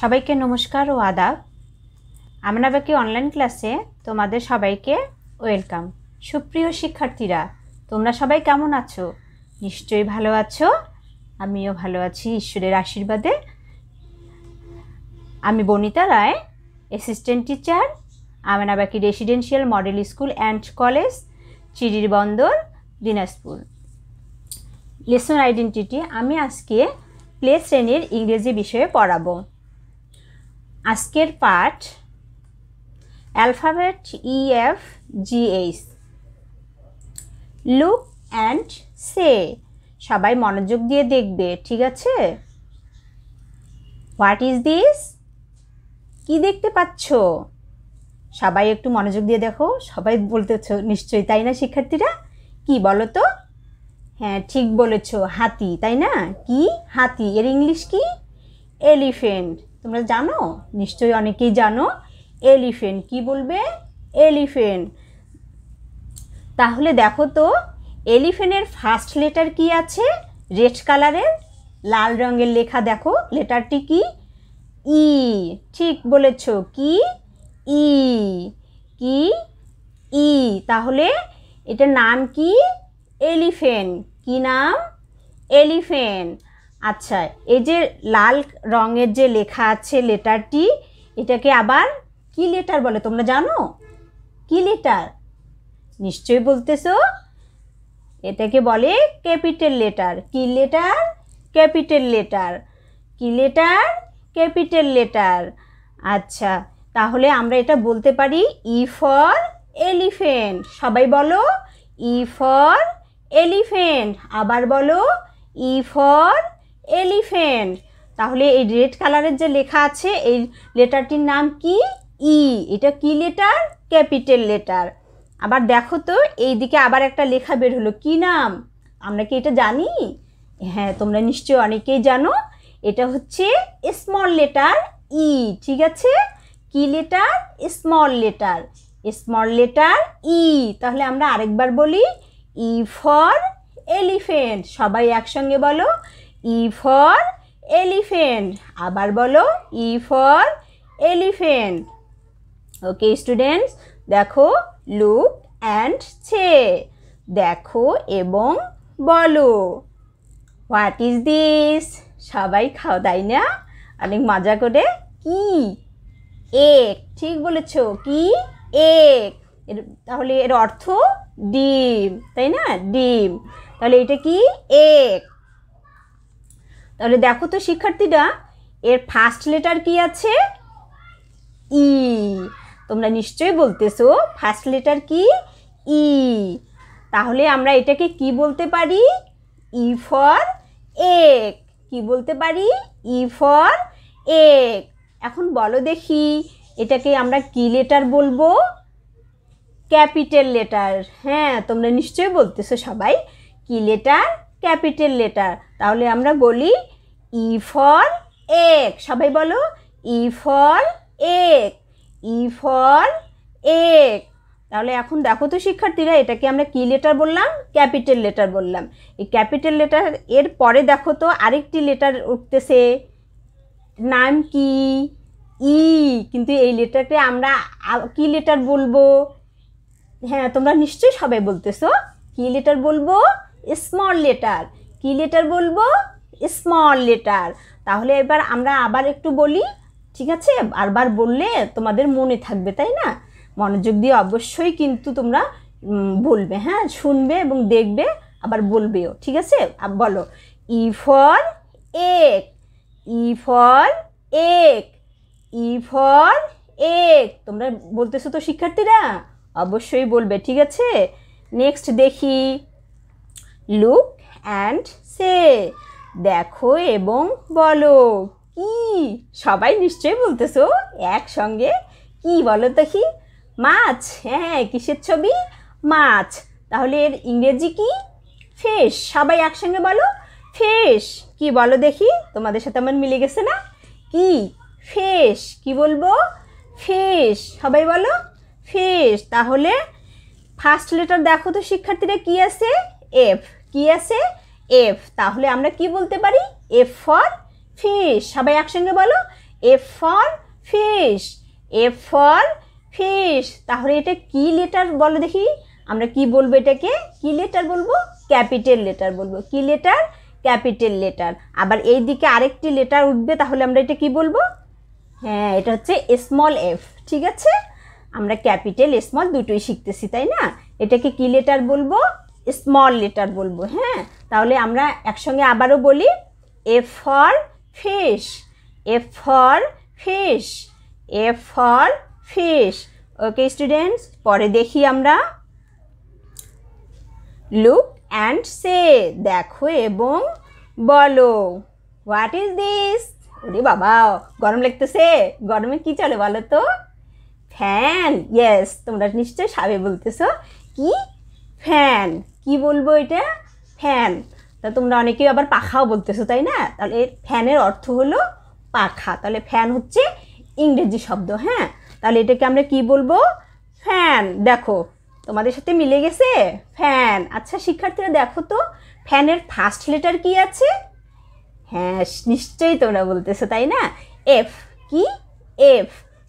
সবাইকে নমস্কার ও আদাব আমরা বাকি অনলাইন ক্লাসে তোমাদের সবাইকে ওয়েলকাম সুপ্রিয় শিক্ষার্থীরা তোমরা সবাই কেমন আছো নিশ্চয়ই ভালো আছো আমিও ভালো আছি ঈশ্বরের আশীর্বাদে আমি বনিতা রায় অ্যাসিস্ট্যান্ট টিচার বাকি residential model school and college Chirirbandar Dinajpur lesson identity আমি আজকে প্লে শ্রেণীর ইংরেজি বিষয়ে পড়াবো আজকের পাঠ alphabet E F G H look and say সবাই মনোযোগ দিয়ে দেখবে ঠিক আছে হোয়াট ইজ দিস কি দেখতে পাচ্ছ সবাই একটু মনোযোগ দিয়ে দেখো সবাই বলতেছ নিশ্চয়ই তাই না শিক্ষার্থীরা কি বলো তো হ্যাঁ ঠিক বলেছ হাতি তাই না কি হাতি এর ইংলিশ কি এলিফেন্ট তোমরা জানো নিশ্চয়ই অনেকেই জানো এলিফেন্ট কি বলবে এলিফেন্ট তাহলে দেখো তো এলিফেন্টের ফার্স্ট লেটার কি আছে রেড কালারের লাল রঙের লেখা দেখো লেটারটি কি ই e। ঠিক বলেছ কি ই e। কি ই e। তাহলে এটার নাম কি এলিফেন্ট কি নাম এলিফেন্ট আচ্ছা এই যে লাল রঙের যে লেখা আছে লেটারটি এটাকে আবার কি লেটার বলে তোমরা জানো কি লেটার নিশ্চয়ই বলতেছো এটাকে বলে ক্যাপিটাল লেটার কি লেটার ক্যাপিটাল লেটার কি লেটার ক্যাপিটাল লেটার আচ্ছা তাহলে আমরা এটা বলতে পারি ই ফর এলিফেন্ট সবাই বলো ই ফর এলিফেন্ট আবার বলো ই e ফর এলিফেন্ট তাহলে এই রেড কালারের যে লেখা আছে এই লেটারটির নাম কি ই এটা কি লেটার ক্যাপিটাল লেটার আবার দেখো তো এই দিকে আবার একটা লেখা বের হলো কি নাম আমরা কি এটা জানি হ্যাঁ তোমরা নিশ্চয়ই অনেকেই জানো এটা হচ্ছে স্মল লেটার ই ঠিক আছে কি letter small letter small letter E তাহলে আমরা আরেকবার বলি ই ফর এলিফেন্ট সবাই একসঙ্গে বলো ই ফর এলিফেন্ট আবার বলো E for elephant okay students দেখো লুক অ্যান্ড ছে দেখো এবং বলো হোয়াট ইজ দিস সবাই খাও তাই না অনেক মজা করে কি এক ঠিক বলেছ কি এক এর তাহলে এর অর্থ ডিম তাই না ডিম তাহলে এটা কি এক তাহলে দেখো তো শিক্ষার্থীরা এর ফার্স্ট লেটার কি আছে ই e. তোমরা নিশ্চয়ই বলতেছো ফার্স্ট লেটার কি ই e. তাহলে আমরা এটাকে কি বলতে পারি ই ফর এক কি বলতে পারি ই ফর এক এখন বলো দেখি এটাকে আমরা কি লেটার বলবো ক্যাপিটাল লেটার হ্যাঁ তোমরা নিশ্চয়ই বলতেছো সবাই কি লেটার ক্যাপিটাল লেটার তাহলে আমরা বলি ই ফর এক সবাই বলো ই ফর এক ই ফর এক তাহলে এখন দেখো তো শিক্ষার্থীরা এটাকে আমরা কি লেটার বললাম ক্যাপিটাল লেটার বললাম এই ক্যাপিটাল লেটার এর পরে দেখো তো আরেকটি লেটার উঠতেছে নাম কি ই e। কিন্তু এই লেটারকে আমরা কি লেটার বলবো হ্যাঁ তোমরা নিশ্চয়ই সবাই বলতেছো কি লেটার বলবো স্মল লেটার কি লেটার বলবো স্মল লেটার তাহলে এবার আমরা আবার একটু বলি ঠিক আছে বারবার বললে তোমাদের মনে থাকবে তাই না মনোযোগ দিয়ে অবশ্যই কিন্তু তোমরা বলবে হ্যাঁ শুনবে এবং দেখবে আবার বলবেও ঠিক আছে বলো ই ফর এক ই ফর এক ই ফর এক তোমরা বলতেছো তো শিক্ষার্থীরা অবশ্যই বলবে ঠিক আছে নেক্সট দেখি লুক অ্যান্ড সে দেখো এবং বলো কি সবাই নিশ্চয়ই বলতেছো একসঙ্গে কি বলো দেখি মাছ হ্যাঁ, হ্যাঁ কিসের ছবি মাছ তাহলে এর ইংরেজি কি ফেস সবাই একসঙ্গে বলো ফেস কি বলো দেখি তোমাদের সাথে আমার মিলে গেছে না কি ফেস কি বলবো ফেস সবাই বলো ফেস তাহলে ফার্স্ট লেটার দেখো তো শিক্ষার্থীরা কি আছে এফ কি আছে এফ তাহলে আমরা কি বলতে পারি এফ ফর ফিশ সবাই একসঙ্গে বলো F for fish F for fish তাহলে এটা কি লেটার বলো দেখি আমরা কি বলবো এটাকে কি লেটার বলবো ক্যাপিটাল লেটার বলবো কি লেটার ক্যাপিটাল লেটার আবার এই দিকে আরেকটি লেটার উঠবে তাহলে আমরা এটা কি বলবো হ্যাঁ এটা হচ্ছে স্মল এফ ঠিক আছে আমরা ক্যাপিটাল স্মল দুটোই শিখতেছি তাই না এটাকে কি লেটার বলবো স্মল লেটার বলবো হ্যাঁ তাহলে আমরা একসঙ্গে আবারও বলি F for fish F for fish F for fish okay students পরে দেখি আমরা লুক অ্যান্ড সে দেখো এবং বলো হোয়াট ইজ দিস ওরে বাবা গরম লাগতেছে গরমে কি চলে বলো তো ফ্যান ইয়েস তোমরা নিশ্চয়ই সাবে বলতেছো কি ফ্যান কি বলবো এটা ফ্যান তা তোমরা অনেকেই আবার পাখাও বলতেছো তাই না তাহলে এর ফ্যানের অর্থ হলো পাখা তাহলে ফ্যান হচ্ছে ইংরেজি শব্দ হ্যাঁ তাহলে এটাকে আমরা কি বলবো ফ্যান দেখো তোমাদের সাথে মিলে গেছে ফ্যান আচ্ছা শিক্ষার্থীরা দেখো তো ফ্যানের ফার্স্ট লেটার কি আছে হ্যাঁ নিশ্চয়ই তোমরা বলতেছো তাই না এফ কি এফ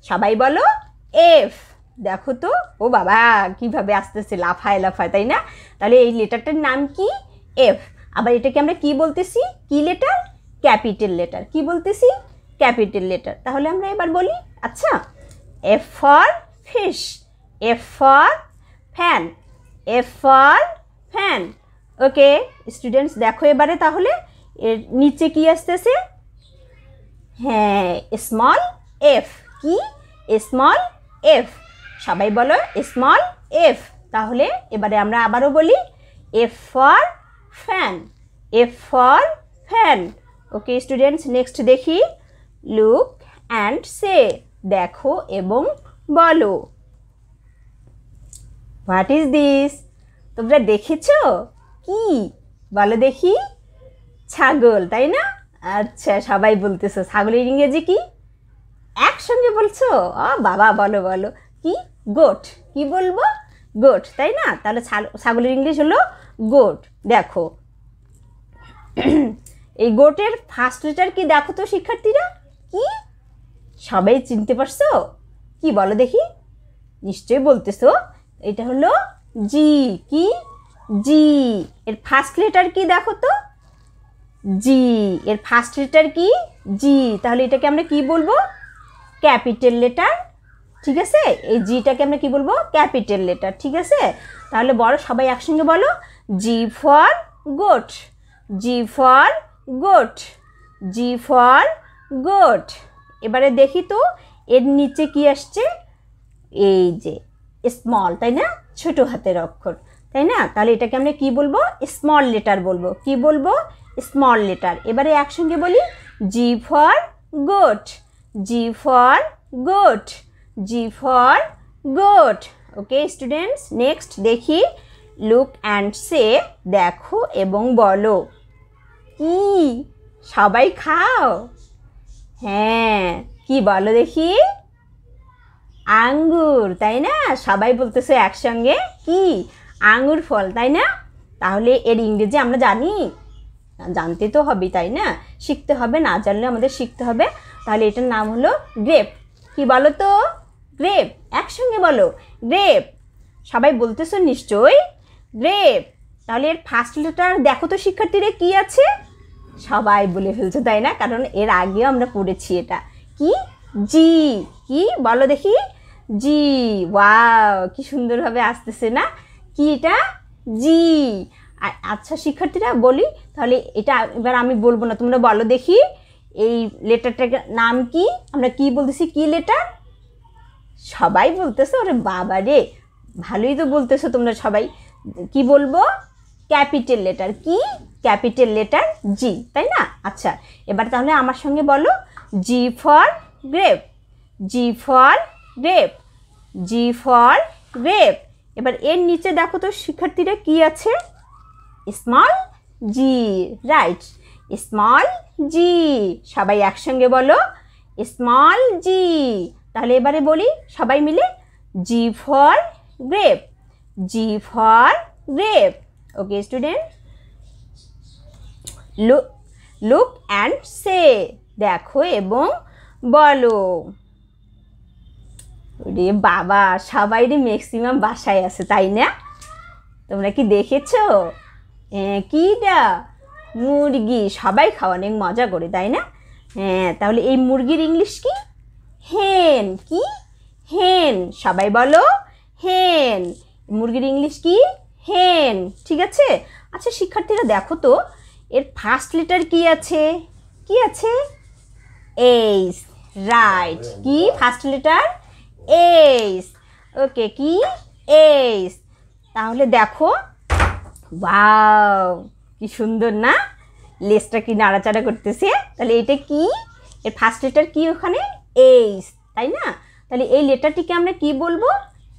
সবাই বলো এফ দেখো তো ও বাবা কিভাবে আস্তে আস্তে লাফায় লাফায় তাই না তাহলে এই লেটারটার নাম কি এফ আবার এটাকে আমরা কি বলতেছি কি লেটার ক্যাপিটাল লেটার কি বলতেছি ক্যাপিটাল লেটার তাহলে আমরা এবার বলি আচ্ছা F for fish F for fan F for fan okay students দেখো এবারে তাহলে এর নিচে কি আসতেছে হ্যাঁ স্মল এফ কি স্মল এফ সবাই বলো স্মল এফ তাহলে এবারে আমরা আবারও বলি F for fan F for fan okay students next দেখি লুক অ্যান্ড সে দেখো এবং বলো হোয়াট ইজ দিস তোমরা দেখেছ কি বলো দেখি ছাগল তাই না আচ্ছা সবাই বলতেছো ছাগলের ইংরেজি কি একসঙ্গে বলছো ও বাবা বলো বলো কি গোট কি বলবো গোট তাই না তাহলে ছাগলের ইংলিশ হলো গোট দেখো এই গোটের ফার্স্ট লেটার কি দেখো তো শিক্ষার্থীরা কি সবাই চিনতে পারছো কি বলো দেখি নিশ্চয়ই বলতেছো এটা হলো জি কি জি এর ফার্স্ট লেটার কি দেখো তো জি এর ফার্স্ট লেটার কি জি তাহলে এটাকে আমরা কি বলবো ক্যাপিটাল লেটার ঠিক আছে এই জিটাকে আমরা কি বলবো ক্যাপিটাল লেটার ঠিক আছে তাহলে বলো সবাই একসঙ্গে বলো G for goat G for goat G for goat এবারে দেখি তো এর নিচে কি আসছে এই যে স্মল তাই না ছোট হাতের অক্ষর তাই না তাহলে এটাকে আমরা কি বলবো স্মল লেটার বলবো কি বলবো স্মল লেটার এবারে একসঙ্গে বলি G for goat G for goat G for goat. Okay students, next দেখি look and say দেখো এবং বলো কি সবাই খাও হ্যাঁ কি বলো দেখি আঙ্গুর তাই না সবাই বলতেছে একসঙ্গে কি আঙ্গুর ফল তাই না তাহলে এর ইংরেজি আমরা জানি জানতে তো হবে তাই না শিখতে হবে না জানলে আমাদের শিখতে হবে তাহলে এটার নাম হলো গ্রেপ কি বলো তো গ্রেপ একসঙ্গে বলো গ্রেপ সবাই বলতেছো নিশ্চয়ই গ্রেপ তাহলে এর ফার্স্ট লেটার দেখো তো শিক্ষার্থীরা কি আছে সবাই বলে ফেলছো তাই না কারণ এর আগেও আমরা পড়েছি এটা কি জি কি বলো দেখি জি ওয়া কি সুন্দরভাবে আসতেছে না কি এটা জি আচ্ছা শিক্ষার্থীরা বলি তাহলে এটা এবার আমি বলবো না তোমরা বলো দেখি এই লেটারটার নাম কি আমরা কি বলতেছি কি লেটার সবাই বলতেছো ওরে বাবা রে ভালোই তো বলতেছো তোমরা সবাই কি বলবো ক্যাপিটাল লেটার কি ক্যাপিটাল লেটার জি তাই না আচ্ছা এবার তাহলে আমার সঙ্গে বলো G for grape G for grape G for grape এবার এর নিচে দেখো তো শিক্ষার্থীরা কি আছে small G right small G সবাই একসঙ্গে বলো স্মল জি তাহলে এবারে বলি সবাই মিলে G for grape G for grape okay student look look and say দেখো এবং বলো রে বাবা সবাই রে ম্যাক্সিমাম বাসায় আছে তাই না তোমরা কি দেখেছ কিটা মুরগি সবাই খাওয়া অনেক মজা করে তাই না হ্যাঁ তাহলে এই মুরগির ইংলিশ কি হেন কি হেন সবাই বলো হেন মুরগির ইংলিশ কি হেন ঠিক আছে আচ্ছা শিক্ষার্থীরা দেখো তো এর ফার্স্ট লেটার কি আছে কি আছে এইস রাইট কি ফার্স্ট লেটার এইস ওকে কি এইস তাহলে দেখো বাউ কি সুন্দর না লেসটা কি নাড়াচাড়া করতেছে তাহলে এটা কি এর ফার্স্ট লেটার কি ওখানে এইস তাই না তাহলে এই লেটারটিকে আমরা কি বলবো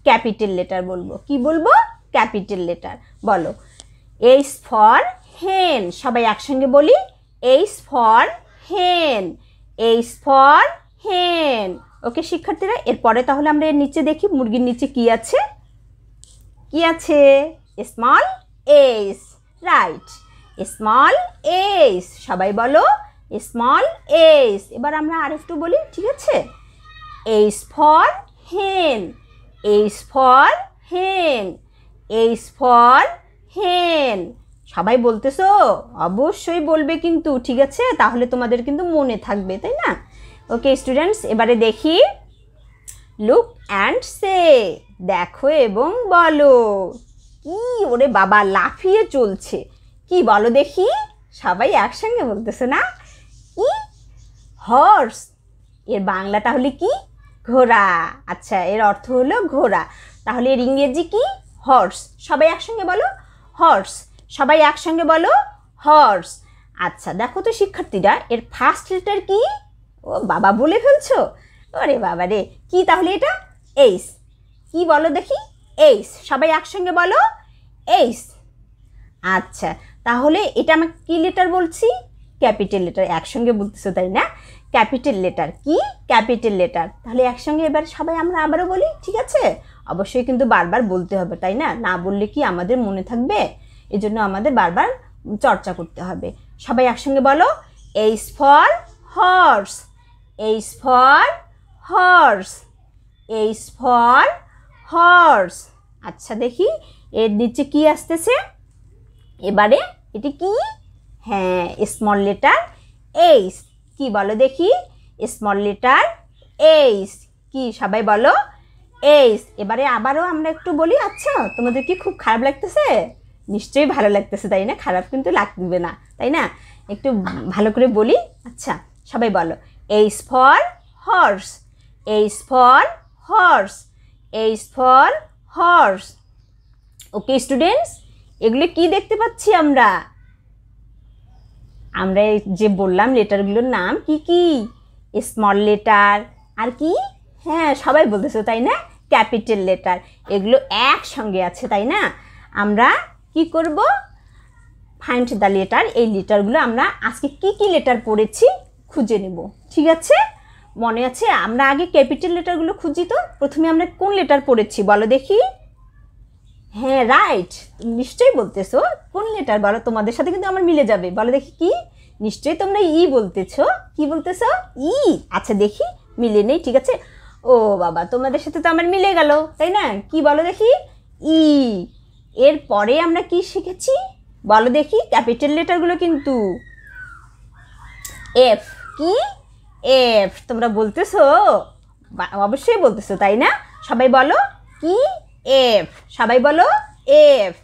ক্যাপিটাল লেটার বলবো কি বলবো ক্যাপিটাল লেটার বলো এইস ফর হেন সবাই একসঙ্গে বলি এইস ফর হেন এইস ফর হেন ওকে শিক্ষার্থীরা এরপরে তাহলে আমরা এর নিচে দেখি মুরগির নিচে কি আছে কি আছে small S right small H সবাই বলো স্মল এস এবার আমরা আর একটু বলি ঠিক আছে এইস ফর হেন এইস ফর হেন এইস ফর হেন সবাই বলতেছো অবশ্যই বলবে কিন্তু ঠিক আছে তাহলে তোমাদের কিন্তু মনে থাকবে তাই না ওকে স্টুডেন্টস এবারে দেখি লুক অ্যান্ড সে দেখো এবং বলো কি ওরে বাবা লাফিয়ে চলছে কি বলো দেখি সবাই একসঙ্গে বলতেছে না কি হর্স এর বাংলা তাহলে কি ঘোড়া আচ্ছা এর অর্থ হলো ঘোড়া তাহলে এর ইংরেজি কি হর্স সবাই একসঙ্গে বলো হর্স সবাই একসঙ্গে বলো হর্স আচ্ছা দেখো তো শিক্ষার্থীরা এর ফার্স্ট লেটার কি ও বাবা বলে ফেলছো ওরে বাবা রে কী তাহলে এটা এইস কি বলো দেখি এইস সবাই একসঙ্গে বলো এইস আচ্ছা তাহলে এটা আমাকে কী লেটার বলছি ক্যাপিটাল লেটার একসঙ্গে বলতেছো তাই না ক্যাপিটাল লেটার কি ক্যাপিটাল লেটার তাহলে একসঙ্গে এবার সবাই আমরা আবারও বলি ঠিক আছে অবশ্যই কিন্তু বারবার বলতে হবে তাই না না বললে কি আমাদের মনে থাকবে এজন্য আমাদের বারবার চর্চা করতে হবে সবাই একসঙ্গে বলো H for horse H for horse H for horse আচ্ছা দেখি এর নিচে কি আসতেছে এবারে এটি কি হ্যাঁ স্মল লেটার এইস কি বলো দেখি স্মল লেটার এইস কি সবাই বলো এইস এবারে আবারও আমরা একটু বলি আচ্ছা তোমাদের কি খুব খারাপ লাগতেছে নিশ্চয়ই ভালো লাগতেছে তাই না খারাপ কিন্তু লাগবে না তাই না একটু ভালো করে বলি আচ্ছা সবাই বলো H for horse H for horse H for horse okay students এগুলো কি দেখতে পাচ্ছি আমরা আমরা যে বললাম লেটারগুলোর নাম কি কি স্মল লেটার আর কি হ্যাঁ সবাই বলতেছে তাই না ক্যাপিটাল লেটার এগুলো একসঙ্গে আছে তাই না আমরা কি করব ফাইন্ড দ্য লেটার এই লেটারগুলো আমরা আজকে কি কি লেটার পড়েছি খুঁজে নেব ঠিক আছে মনে আছে আমরা আগে ক্যাপিটাল লেটারগুলো খুঁজি তো প্রথমে আমরা কোন লেটার পড়েছি বলো দেখি হ্যাঁ রাইট নিশ্চয়ই বলতেছো কোন লেটার বলো তোমাদের সাথে কিন্তু আমার মিলে যাবে বলো দেখি কি নিশ্চয়ই তোমরা ই বলতেছো কি বলতেছো ই আচ্ছা দেখি মিলে নেই ঠিক আছে ও বাবা তোমাদের সাথে তো আমার মিলে গেল তাই না কি বলো দেখি ই এর পরে আমরা কি শিখেছি বলো দেখি ক্যাপিটাল লেটারগুলো কিন্তু এফ কি এফ তোমরা বলতেছো অবশ্যই বলতেছো তাই না সবাই বলো কি এফ সবাই বলো এফ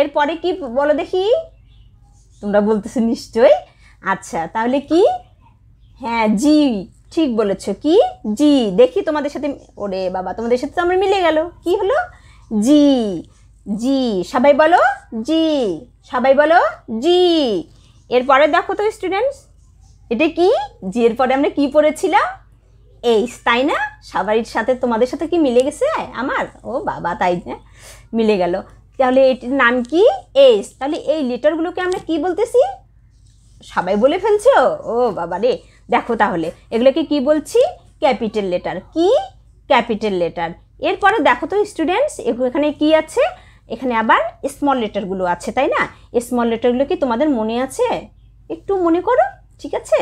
এরপরে কি বলো দেখি তোমরা বলতেছো নিশ্চয়ই আচ্ছা তাহলে কি হ্যাঁ জি ঠিক বলেছ কি জি দেখি তোমাদের সাথে ওরে বাবা তোমাদের সাথে তো আমরা মিলে গেল কি হলো জি জি সবাই বলো জি সবাই বলো জি এরপরে দেখো তো স্টুডেন্টস এটা কি জি এরপরে আমরা কি পড়েছিলাম এইস তাই না সবারির সাথে তোমাদের সাথে কি মিলে গেছে আমার ও বাবা তাই না মিলে গেল তাহলে এটির নাম কি এস তাহলে এই লেটারগুলোকে আমরা কি বলতেছি সবাই বলে ফেলছো ও বাবা রে দেখো তাহলে এগুলোকে কি বলছি ক্যাপিটাল লেটার কি ক্যাপিটাল লেটার এরপরে দেখো তো স্টুডেন্টস এখানে কি আছে এখানে আবার স্মল লেটারগুলো আছে তাই না স্মল লেটারগুলো কি তোমাদের মনে আছে একটু মনে করো ঠিক আছে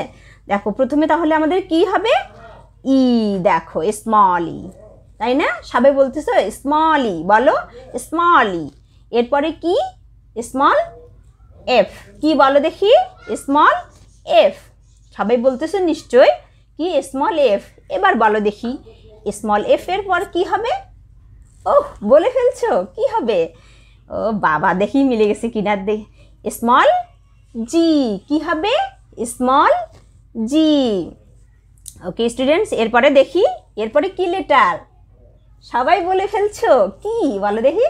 দেখো প্রথমে তাহলে আমাদের কি হবে ই দেখো স্মল ই e, তাই না সবাই বলতেছো স্মল ই e, বলো স্মল ই e. এরপরে কি স্মল এফ কি বলো দেখি স্মল এফ সবাই বলতেছ নিশ্চয় কি স্মল এফ এবার বলো দেখি স্মল এফ এর পর কি হবে ওহ বলে ফেলছো কি হবে ও বাবা দেখি মিলে গেছে কিনার দেখ স্মল জি কি হবে স্মল জি ওকে স্টুডেন্টস এরপরে দেখি এরপরে কি লেটার সবাই বলে ফেলছো কি বলো দেখি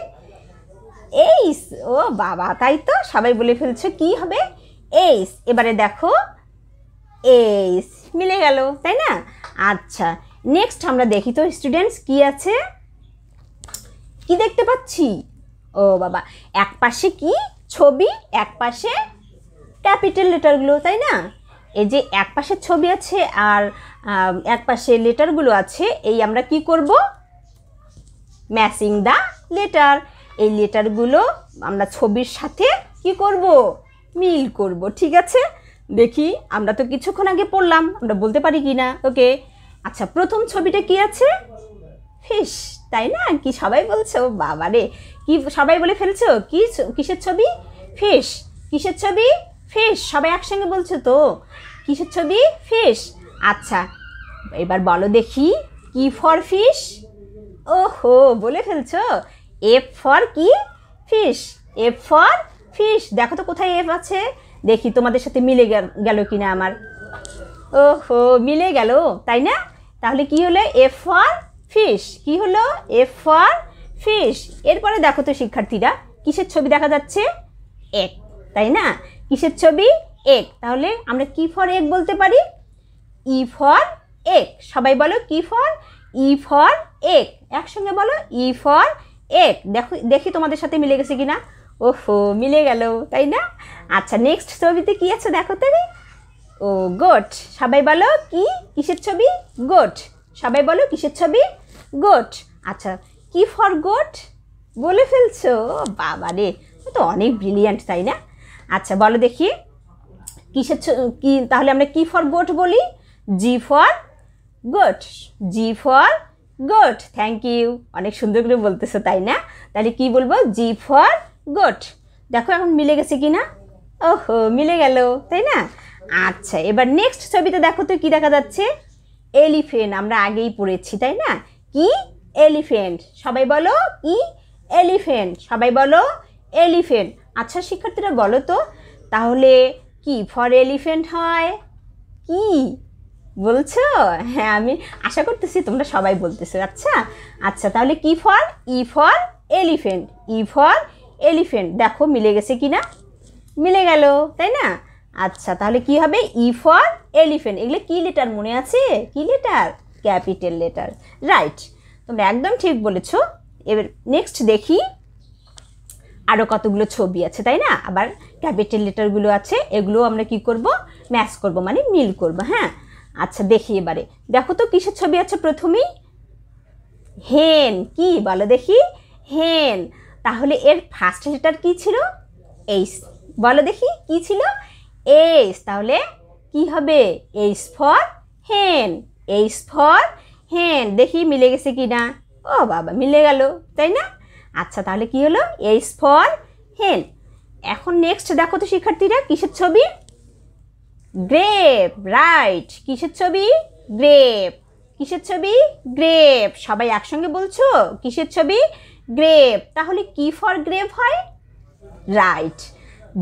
এইস ও বাবা তাই তো সবাই বলে ফেলছো কি হবে এইস এবারে দেখো এইস মিলে গেল তাই না আচ্ছা নেক্সট আমরা দেখি তো স্টুডেন্টস কি আছে কি দেখতে পাচ্ছি ও বাবা এক পাশে কি ছবি এক পাশে ক্যাপিটাল লেটারগুলো তাই না এই যে এক পাশের ছবি আছে আর এক পাশে লেটারগুলো আছে এই আমরা কি করব ম্যাচিং দ্য লেটার এই লেটারগুলো আমরা ছবির সাথে কি করব মিল করব ঠিক আছে দেখি আমরা তো কিছুক্ষণ আগে পড়লাম আমরা বলতে পারি কি না ওকে আচ্ছা প্রথম ছবিটা কি আছে ফিস তাই না কি সবাই বলছো বাবারে কি সবাই বলে ফেলছো কি কিসের ছবি ফিস কিসের ছবি ফিশ সবাই একসঙ্গে বলছো তো কিসের ছবি ফিশ আচ্ছা এবার বলো দেখি কি ফর ফিশ ওহো বলে ফেলছো এফ ফর কি ফিশ এফ ফর ফিশ দেখো তো কোথায় এফ আছে দেখি তোমাদের সাথে মিলে গেল কি না আমার ওহো মিলে গেল তাই না তাহলে কি হলো এফ ফর ফিশ কি হলো এফ ফর ফিশ এরপরে দেখো তো শিক্ষার্থীরা কিসের ছবি দেখা যাচ্ছে এক তাই না কিসের ছবি এক তাহলে আমরা কি ফর এক বলতে পারি ই ফর এক সবাই বলো কি ফর ই ফর এক একসঙ্গে বলো ই ফর এক দেখো দেখি তোমাদের সাথে মিলে গেছে কি না ওহো মিলে গেল তাই না আচ্ছা নেক্সট ছবিতে কি আছে দেখো তুমি ও গোট সবাই বলো কি কিসের ছবি গোট সবাই বলো কিসের ছবি গোট আচ্ছা কি ফর গোট বলে ফেলছো বাবা রে তো অনেক ব্রিলিয়ান্ট তাই না আচ্ছা বলো দেখি কিসের কি তাহলে আমরা কি ফর গোট বলি G for goat G for goat thank you অনেক সুন্দর করে বলতেছো তাই না তাহলে কি বলবো জি ফর গোট দেখো এখন মিলে গেছে কি না ওহো মিলে গেল তাই না আচ্ছা এবার নেক্সট ছবিতে দেখো তো কি দেখা যাচ্ছে এলিফেন্ট আমরা আগেই পড়েছি তাই না কি এলিফেন্ট সবাই বলো কি এলিফেন্ট সবাই বলো এলিফেন্ট আচ্ছা শিক্ষার্থীরা বলো তো তাহলে কি ফর এলিফেন্ট হয় কি বলছো হ্যাঁ আমি আশা করতেছি তোমরা সবাই বলতেছো আচ্ছা আচ্ছা তাহলে কি for E for elephant E for elephant দেখো মিলে গেছে কি না মিলে গেল তাই না আচ্ছা তাহলে কি হবে ই ফর এলিফেন্ট এগুলো কি লেটার মনে আছে কি লেটার ক্যাপিটাল লেটার রাইট তোমরা একদম ঠিক বলেছো এবার নেক্সট দেখি আরও কতগুলো ছবি আছে তাই না আবার ক্যাপিটাল লেটারগুলো আছে এগুলো আমরা কি করব ম্যাচ করব মানে মিল করব হ্যাঁ আচ্ছা দেখি এবারে দেখো তো কিসের ছবি আছে প্রথমেই হেন কি বলো দেখি হেন তাহলে এর ফার্স্ট লেটার কি ছিল এইস বলো দেখি কি ছিল এইস তাহলে কি হবে এইস ফর হেন এইস ফর হেন দেখি মিলে গেছে কি না ও বাবা মিলে গেল তাই না আচ্ছা তাহলে কি হলো এইস ফর হেল এখন নেক্সট দেখো তো শিক্ষার্থীরা কিসের ছবি গ্রেপ রাইট কিসের ছবি গ্রেপ কিসের ছবি গ্রেপ সবাই একসঙ্গে বলছো কিসের ছবি গ্রেপ তাহলে কি ফর গ্রেপ হয় right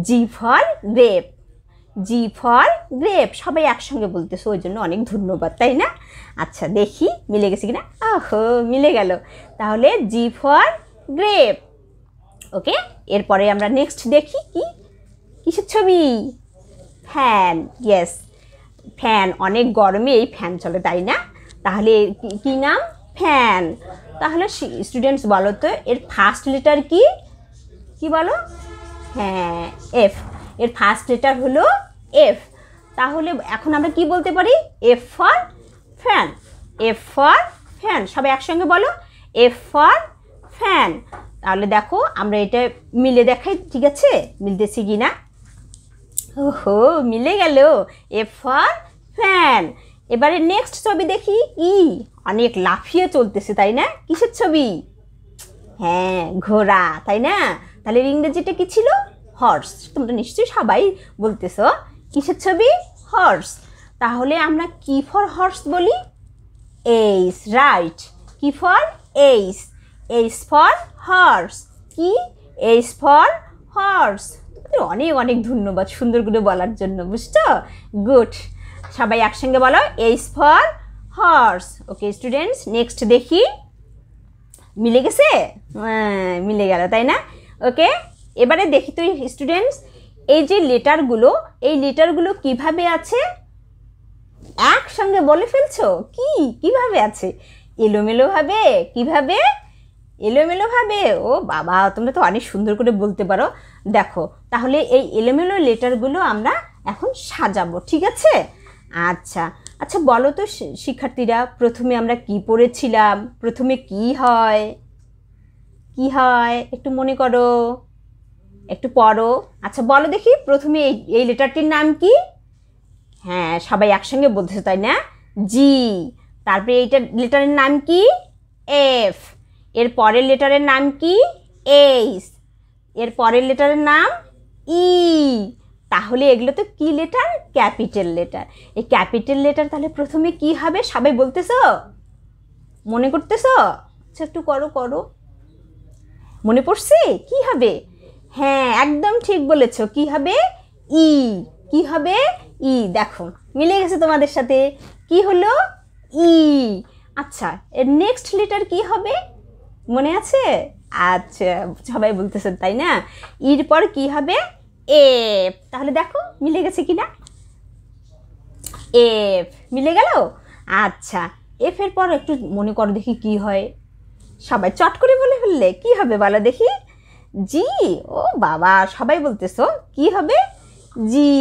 G for grape G for grape সবাই একসঙ্গে বলতেছো ওই জন্য অনেক ধন্যবাদ তাই না আচ্ছা দেখি মিলে গেছে কিনা আহ মিলে গেল তাহলে জি ফর গ্রেপ ওকে এরপরে আমরা নেক্সট দেখি কি কিসের ছবি ফ্যান ইয়েস ফ্যান অনেক গরমে এই ফ্যান চলে তাই না তাহলে কি নাম ফ্যান তাহলে স্টুডেন্টস বলো তো এর ফার্স্ট লেটার কি কি বলো হ্যাঁ এফ এর ফার্স্ট লেটার হলো এফ তাহলে এখন আমরা কি বলতে পারি F for fan F for fan সবাই একসঙ্গে বলো এফ ফর ফ্যান তাহলে দেখো আমরা এটা মিলে দেখাই ঠিক আছে মিলতেছি কি না ওহো মিলে গেল এ ফর ফ্যান এবারে নেক্সট ছবি দেখি ই অনেক লাফিয়ে চলতেছে তাই না কিসের ছবি হ্যাঁ ঘোড়া তাই না তাহলে ইংরেজিটা কি ছিল হর্স তোমরা নিশ্চয়ই সবাই বলতেছ কিসের ছবি হর্স তাহলে আমরা কি ফর হর্স বলি এইস রাইট কি for H H for horse কি এইস ফর হর্স তোমাদের অনেক অনেক ধন্যবাদ সুন্দর করে বলার জন্য বুঝছো গুড সবাই একসঙ্গে বলো H for horse okay students next দেখি মিলে গেছে হ্যাঁ মিলে গেল তাই না ওকে এবারে দেখি তুই স্টুডেন্টস এই যে লেটারগুলো এই লেটারগুলো কিভাবে আছে একসঙ্গে বলে ফেলছো কি কিভাবে আছে এলোমেলোভাবে কিভাবে এলোমেলোভাবে ও বাবা তোমরা তো অনেক সুন্দর করে বলতে পারো দেখো তাহলে এই এলোমেলো লেটারগুলো আমরা এখন সাজাবো ঠিক আছে আচ্ছা আচ্ছা বলো তো শিক্ষার্থীরা প্রথমে আমরা কি পড়েছিলাম প্রথমে কি হয় কি হয় একটু মনে করো একটু পড়ো আচ্ছা বলো দেখি প্রথমে এই এই লেটারটির নাম কি হ্যাঁ সবাই একসঙ্গে বলতেছে তাই না জি তারপরে এইটা লেটারের নাম কি এফ এর পরের লেটারের নাম কি এইস এর পরের লেটারের নাম ই তাহলে এগুলো তো কী লেটার ক্যাপিটাল লেটার এই ক্যাপিটাল লেটার তাহলে প্রথমে কি হবে সবাই বলতেছ মনে করতেছ আচ্ছা একটু করো করো মনে পড়ছে কি হবে হ্যাঁ একদম ঠিক বলেছ কি হবে ই কি হবে ই দেখো মিলে গেছে তোমাদের সাথে কি হলো ই আচ্ছা এর নেক্সট লেটার কি হবে মনে আছে আচ্ছা সবাই বলতেছেন তাই না ইর পর কি হবে এফ তাহলে দেখো মিলে গেছে কি না এফ মিলে গেল আচ্ছা এফের পর একটু মনে করো দেখি কি হয় সবাই চট করে বলে ফেললে কি হবে বলো দেখি জি ও বাবা সবাই বলতেছো কি হবে জি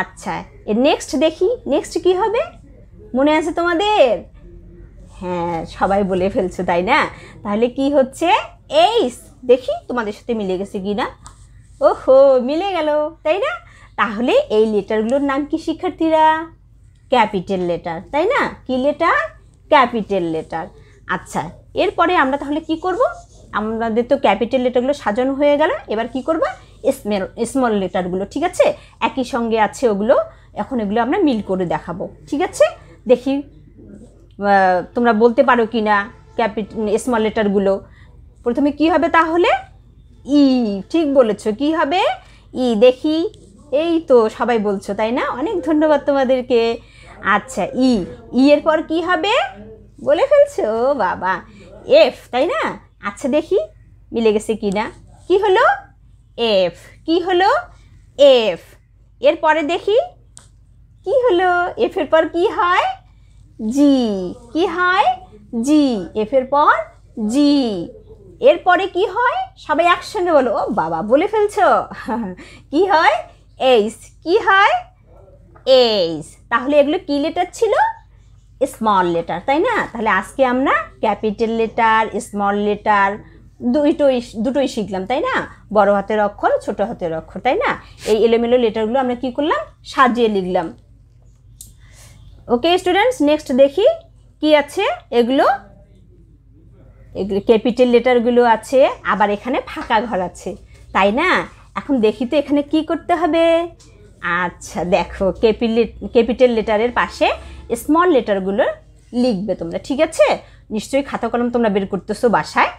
আচ্ছা নেক্সট দেখি নেক্সট কি হবে মনে আছে তোমাদের হ্যাঁ সবাই বলে ফেলছো তাই না তাহলে কি হচ্ছে এইস দেখি তোমাদের সাথে মিলে গেছে কি না ওহো মিলে গেল তাই না তাহলে এই লেটারগুলোর নাম কি শিক্ষার্থীরা ক্যাপিটাল লেটার তাই না কি লেটার ক্যাপিটাল লেটার আচ্ছা এরপরে আমরা তাহলে কি করব আমাদের তো ক্যাপিটাল লেটারগুলো সাজানো হয়ে গেল এবার কি করব স্মেল স্মল লেটারগুলো ঠিক আছে একই সঙ্গে আছে ওগুলো এখন এগুলো আমরা মিল করে দেখাবো ঠিক আছে দেখি তোমরা বলতে পারো কি না ক্যাপিট স্মল লেটারগুলো প্রথমে কি হবে তাহলে ই ঠিক বলেছো কি হবে ই দেখি এই তো সবাই বলছো তাই না অনেক ধন্যবাদ তোমাদেরকে আচ্ছা ই ই এর পর কী হবে বলে ফেলছো বাবা এফ তাই না আচ্ছা দেখি মিলে গেছে কি না কি হলো এফ কি হলো এফ এর পরে দেখি কি হলো এফ এর পর কি হয় জি কি হয় জি এফ এর পর জি এরপরে কি হয় সবাই একসঙ্গে বলো ও বাবা বলে ফেলছো কি হয় এইস কি হয় এইস তাহলে এগুলো কি লেটার ছিল স্মল লেটার তাই না তাহলে আজকে আমরা ক্যাপিটাল লেটার স্মল লেটার দুইটোই দুটোই শিখলাম তাই না বড় হাতের অক্ষর ছোট হাতের অক্ষর তাই না এই এলোমেলো লেটারগুলো আমরা কি করলাম সাজিয়ে লিখলাম ওকে স্টুডেন্টস নেক্সট দেখি কি আছে এগুলো এগুলো ক্যাপিটাল লেটারগুলো আছে আবার এখানে ফাঁকা ঘর আছে তাই না এখন দেখি তো এখানে কি করতে হবে আচ্ছা দেখো ক্যাপিটাল লেটারের পাশে স্মল লেটারগুলো লিখবে তোমরা ঠিক আছে নিশ্চয়ই খাতা কলম তোমরা বের করতেছো বাসায়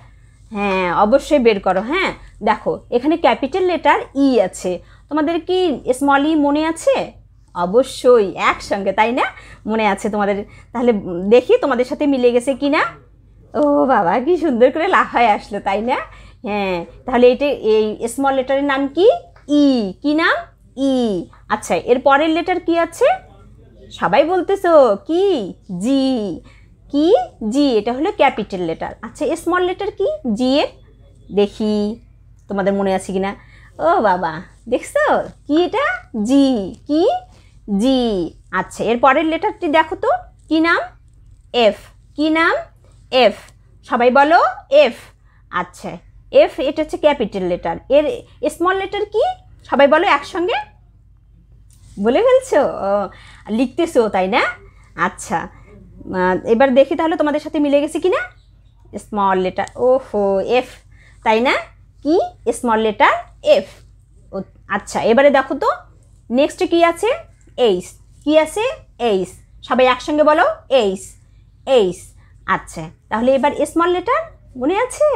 হ্যাঁ অবশ্যই বের করো হ্যাঁ দেখো এখানে ক্যাপিটাল লেটার ই আছে তোমাদের কি স্মল ই e মনে আছে অবশ্যই একসঙ্গে তাই না মনে আছে তোমাদের তাহলে দেখি তোমাদের সাথে মিলে গেছে কি না ও বাবা কি সুন্দর করে লাফায় আসলো তাই না হ্যাঁ তাহলে এটা এই স্মল লেটারের নাম কি ই e. কি নাম ই e. আচ্ছা এর পরের লেটার কি আছে সবাই বলতেছো কি জি কি জি এটা হলো ক্যাপিটাল লেটার আচ্ছা স্মল লেটার কি জি এর দেখি তোমাদের মনে আছে কি না ও বাবা দেখছো কি এটা জি কি জি আচ্ছা এর পরের লেটারটি দেখো তো কি নাম এফ কি নাম এফ সবাই বলো এফ আচ্ছা এফ এটা হচ্ছে ক্যাপিটাল লেটার এর স্মল লেটার কি সবাই বলো একসঙ্গে বলে ফেলছো লিখতেছো তাই না আচ্ছা এবার দেখি তাহলে তোমাদের সাথে মিলে গেছে কি না স্মল লেটার ওহো এফ তাই না কি স্মল লেটার এফ আচ্ছা এবারে দেখো তো নেক্সট কি আছে এইস কি আছে এইস সবাই একসঙ্গে বলো এইস এইস আচ্ছা তাহলে এবার স্মল লেটার মনে আছে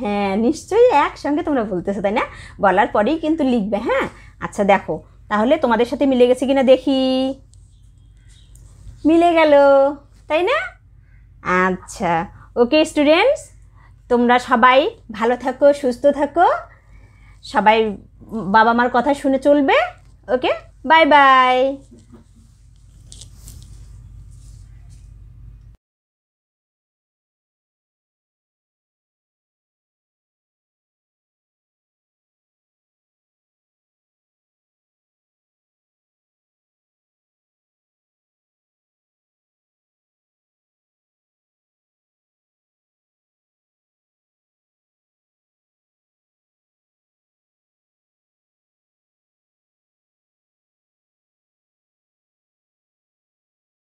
হ্যাঁ নিশ্চয়ই একসঙ্গে তোমরা বলতেছো তাই না বলার পরেই কিন্তু লিখবে হ্যাঁ আচ্ছা দেখো তাহলে তোমাদের সাথে মিলে গেছে কিনা দেখি মিলে গেল তাই না আচ্ছা ওকে স্টুডেন্টস তোমরা সবাই ভালো থাকো সুস্থ থাকো সবাই বাবা মার কথা শুনে চলবে ওকে Bye-bye.